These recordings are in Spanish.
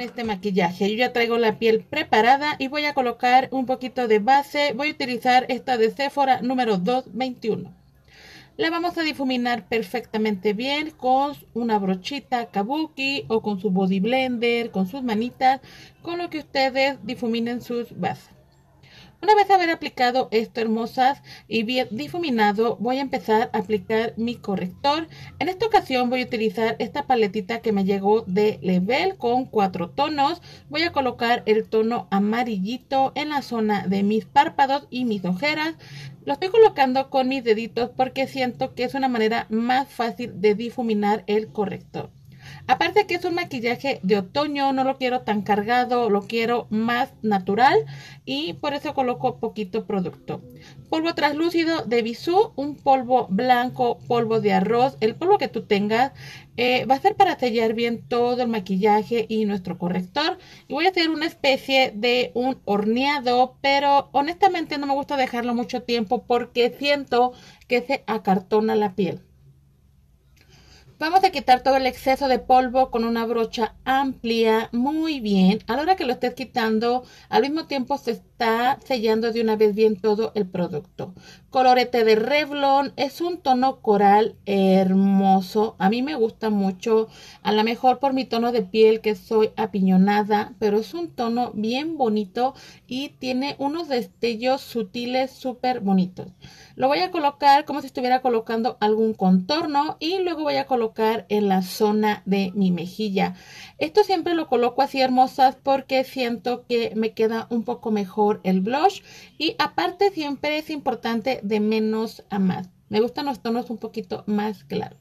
este maquillaje. Yo ya traigo la piel preparada y voy a colocar un poquito de base. Voy a utilizar esta de Sephora número 221. La vamos a difuminar perfectamente bien con una brochita kabuki o con su body blender, con sus manitas, con lo que ustedes difuminen sus bases. Una vez haber aplicado esto hermosas y bien difuminado, voy a empezar a aplicar mi corrector. En esta ocasión voy a utilizar esta paletita que me llegó de Level con cuatro tonos. Voy a colocar el tono amarillito en la zona de mis párpados y mis ojeras. Lo estoy colocando con mis deditos porque siento que es una manera más fácil de difuminar el corrector. Aparte que es un maquillaje de otoño, no lo quiero tan cargado, lo quiero más natural y por eso coloco poquito producto. Polvo translúcido de Bisú, un polvo blanco, polvo de arroz, el polvo que tú tengas, eh, va a ser para sellar bien todo el maquillaje y nuestro corrector. Y voy a hacer una especie de un horneado, pero honestamente no me gusta dejarlo mucho tiempo porque siento que se acartona la piel. Vamos a quitar todo el exceso de polvo con una brocha amplia, muy bien. A la hora que lo estés quitando, al mismo tiempo se está sellando de una vez bien todo el producto. Colorete de Revlon, es un tono coral hermoso. A mí me gusta mucho, a lo mejor por mi tono de piel que soy apiñonada, pero es un tono bien bonito y tiene unos destellos sutiles súper bonitos. Lo voy a colocar como si estuviera colocando algún contorno y luego voy a colocar en la zona de mi mejilla. Esto siempre lo coloco así hermosas porque siento que me queda un poco mejor el blush y aparte siempre es importante de menos a más. Me gustan los tonos un poquito más claros.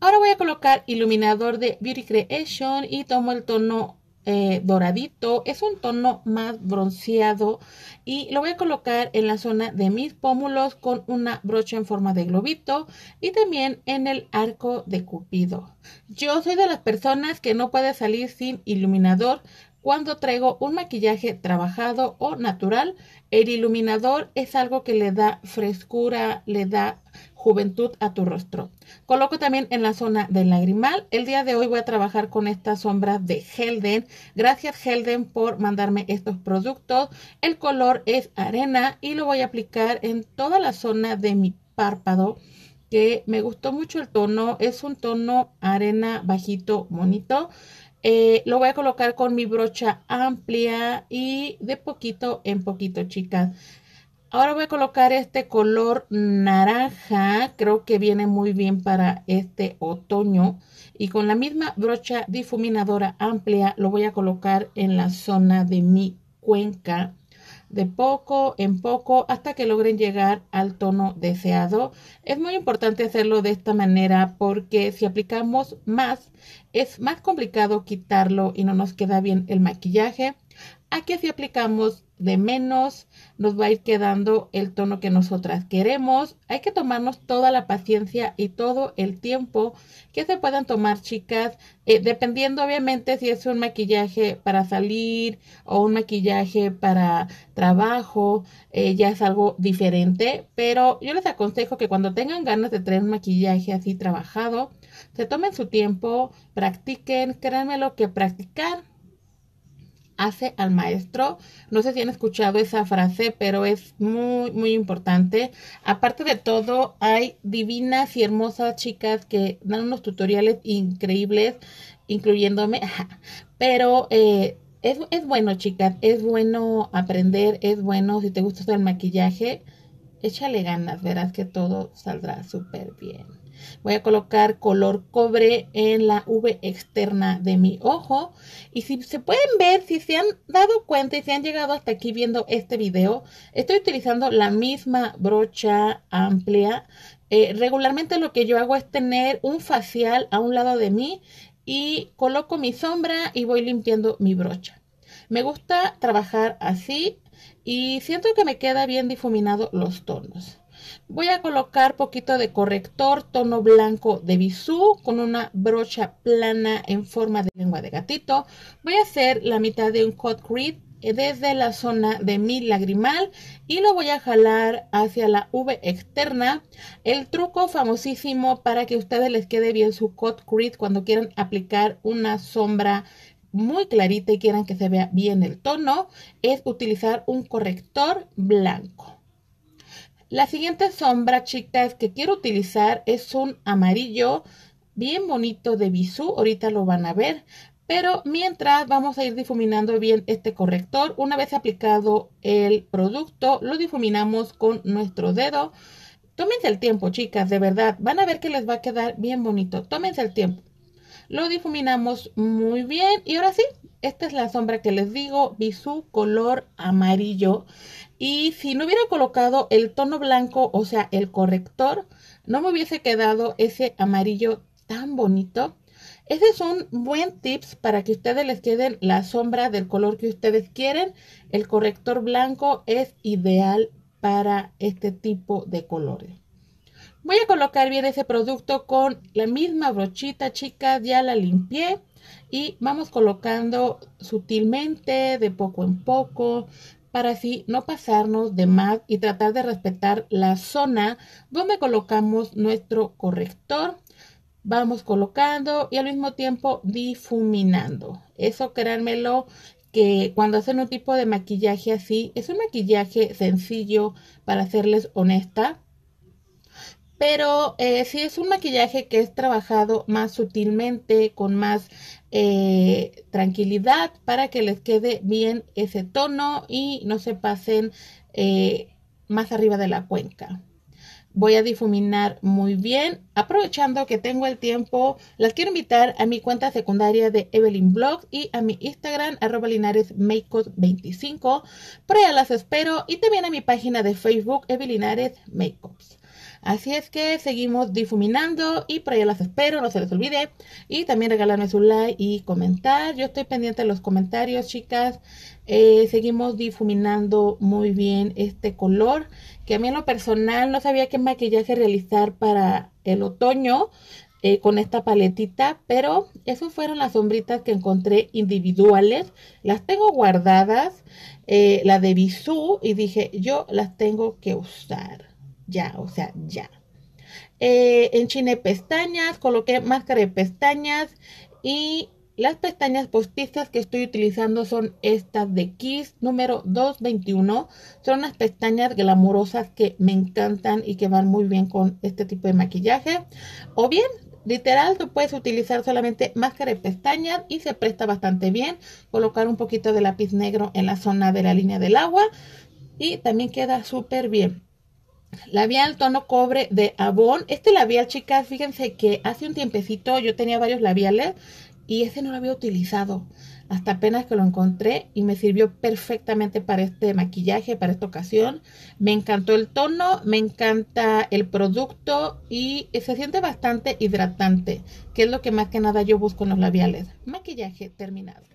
Ahora voy a colocar iluminador de Beauty Creation y tomo el tono eh, doradito, es un tono más bronceado y lo voy a colocar en la zona de mis pómulos con una brocha en forma de globito y también en el arco de cupido. Yo soy de las personas que no puede salir sin iluminador cuando traigo un maquillaje trabajado o natural. El iluminador es algo que le da frescura, le da Juventud a tu rostro. Coloco también en la zona del lagrimal. El día de hoy voy a trabajar con estas sombras de Helden. Gracias Helden por mandarme estos productos. El color es arena y lo voy a aplicar en toda la zona de mi párpado que me gustó mucho el tono. Es un tono arena bajito bonito. Eh, lo voy a colocar con mi brocha amplia y de poquito en poquito, chicas. Ahora voy a colocar este color naranja, creo que viene muy bien para este otoño. Y con la misma brocha difuminadora amplia lo voy a colocar en la zona de mi cuenca de poco en poco hasta que logren llegar al tono deseado. Es muy importante hacerlo de esta manera porque si aplicamos más es más complicado quitarlo y no nos queda bien el maquillaje. Aquí si aplicamos de menos, nos va a ir quedando el tono que nosotras queremos. Hay que tomarnos toda la paciencia y todo el tiempo que se puedan tomar, chicas, eh, dependiendo obviamente si es un maquillaje para salir o un maquillaje para trabajo, eh, ya es algo diferente, pero yo les aconsejo que cuando tengan ganas de tener un maquillaje así trabajado, se tomen su tiempo, practiquen, créanme lo que practicar hace al maestro. No sé si han escuchado esa frase, pero es muy, muy importante. Aparte de todo, hay divinas y hermosas chicas que dan unos tutoriales increíbles, incluyéndome. Pero eh, es, es, bueno, chicas, es bueno aprender, es bueno si te gusta el maquillaje. Échale ganas, verás que todo saldrá súper bien. Voy a colocar color cobre en la V externa de mi ojo. Y si se pueden ver, si se han dado cuenta y si han llegado hasta aquí viendo este video, estoy utilizando la misma brocha amplia. Eh, regularmente lo que yo hago es tener un facial a un lado de mí y coloco mi sombra y voy limpiando mi brocha. Me gusta trabajar así y siento que me queda bien difuminados los tonos. Voy a colocar poquito de corrector tono blanco de bisú con una brocha plana en forma de lengua de gatito. Voy a hacer la mitad de un cut crease eh, desde la zona de mi lagrimal y lo voy a jalar hacia la V externa. El truco famosísimo para que a ustedes les quede bien su cut crease cuando quieran aplicar una sombra muy clarita y quieran que se vea bien el tono es utilizar un corrector blanco. La siguiente sombra, chicas, que quiero utilizar es un amarillo bien bonito de Bisú. Ahorita lo van a ver. Pero mientras vamos a ir difuminando bien este corrector. Una vez aplicado el producto, lo difuminamos con nuestro dedo. Tómense el tiempo, chicas, de verdad. Van a ver que les va a quedar bien bonito. Tómense el tiempo. Lo difuminamos muy bien y ahora sí, esta es la sombra que les digo, su color amarillo. Y si no hubiera colocado el tono blanco, o sea, el corrector, no me hubiese quedado ese amarillo tan bonito. estos son un buen tips para que ustedes les queden la sombra del color que ustedes quieren. El corrector blanco es ideal para este tipo de colores. Voy a colocar bien ese producto con la misma brochita chica, ya la limpié y vamos colocando sutilmente de poco en poco para así no pasarnos de más y tratar de respetar la zona donde colocamos nuestro corrector. Vamos colocando y al mismo tiempo difuminando. Eso créanmelo que cuando hacen un tipo de maquillaje así, es un maquillaje sencillo para serles honesta, pero si eh, sí es un maquillaje que es trabajado más sutilmente, con más eh, tranquilidad, para que les quede bien ese tono y no se pasen eh, más arriba de la cuenca. Voy a difuminar muy bien. Aprovechando que tengo el tiempo, las quiero invitar a mi cuenta secundaria de Evelyn Blog y a mi Instagram, arroba 25 Por allá las espero y también a mi página de Facebook, Evelyn Makeups. Así es que seguimos difuminando y por ahí las espero, no se les olvide. Y también regalarme su like y comentar. Yo estoy pendiente de los comentarios, chicas. Eh, seguimos difuminando muy bien este color, que a mí en lo personal no sabía qué maquillaje realizar para el otoño eh, con esta paletita, pero esas fueron las sombritas que encontré individuales. Las tengo guardadas, eh, la de Bisú, y dije, yo las tengo que usar ya, o sea, ya. Eh, enchine pestañas, coloqué máscara de pestañas y las pestañas postizas que estoy utilizando son estas de Kiss número 221. Son unas pestañas glamurosas que me encantan y que van muy bien con este tipo de maquillaje. O bien, literal, tú puedes utilizar solamente máscara de pestañas y se presta bastante bien. Colocar un poquito de lápiz negro en la zona de la línea del agua y también queda súper bien. Labial tono cobre de Avon. Este labial, chicas, fíjense que hace un tiempecito yo tenía varios labiales y este no lo había utilizado. Hasta apenas que lo encontré y me sirvió perfectamente para este maquillaje, para esta ocasión. Me encantó el tono, me encanta el producto y se siente bastante hidratante, que es lo que más que nada yo busco en los labiales. Maquillaje terminado.